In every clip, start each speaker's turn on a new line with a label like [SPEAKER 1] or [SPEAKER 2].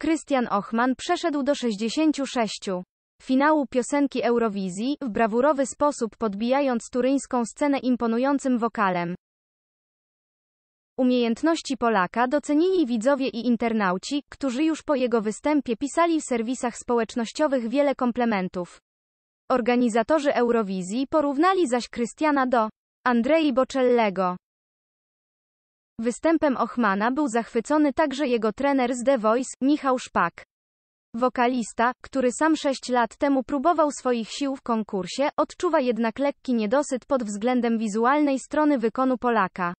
[SPEAKER 1] Krystian Ochman przeszedł do 66. Finału piosenki Eurowizji, w brawurowy sposób podbijając turyńską scenę imponującym wokalem. Umiejętności Polaka docenili widzowie i internauci, którzy już po jego występie pisali w serwisach społecznościowych wiele komplementów. Organizatorzy Eurowizji porównali zaś Krystiana do Andrei Bocellego. Występem Ochmana był zachwycony także jego trener z The Voice, Michał Szpak. Wokalista, który sam sześć lat temu próbował swoich sił w konkursie, odczuwa jednak lekki niedosyt pod względem wizualnej strony wykonu Polaka.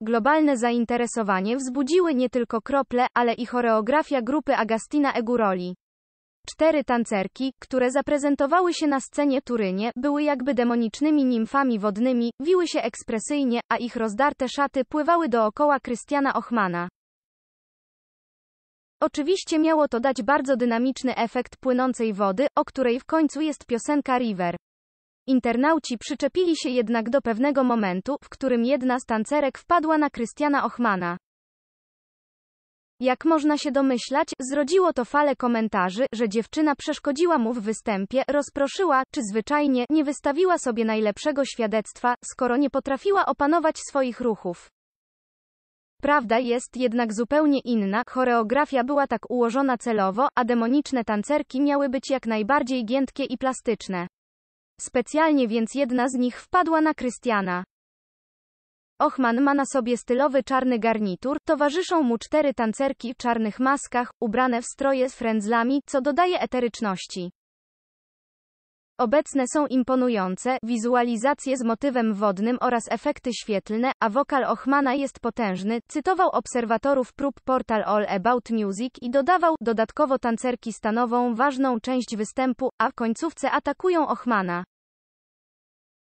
[SPEAKER 1] Globalne zainteresowanie wzbudziły nie tylko krople, ale i choreografia grupy Agastina Eguroli. Cztery tancerki, które zaprezentowały się na scenie Turynie, były jakby demonicznymi nimfami wodnymi, wiły się ekspresyjnie, a ich rozdarte szaty pływały dookoła Krystiana Ochmana. Oczywiście miało to dać bardzo dynamiczny efekt płynącej wody, o której w końcu jest piosenka River. Internauci przyczepili się jednak do pewnego momentu, w którym jedna z tancerek wpadła na Krystiana Ochmana. Jak można się domyślać, zrodziło to falę komentarzy, że dziewczyna przeszkodziła mu w występie, rozproszyła, czy zwyczajnie nie wystawiła sobie najlepszego świadectwa, skoro nie potrafiła opanować swoich ruchów. Prawda jest jednak zupełnie inna, choreografia była tak ułożona celowo, a demoniczne tancerki miały być jak najbardziej giętkie i plastyczne. Specjalnie więc jedna z nich wpadła na Krystiana. Ochman ma na sobie stylowy czarny garnitur, towarzyszą mu cztery tancerki w czarnych maskach, ubrane w stroje z frędzlami, co dodaje eteryczności. Obecne są imponujące wizualizacje z motywem wodnym oraz efekty świetlne, a wokal Ochmana jest potężny, cytował obserwatorów prób portal All About Music i dodawał, dodatkowo tancerki stanową ważną część występu, a w końcówce atakują Ochmana.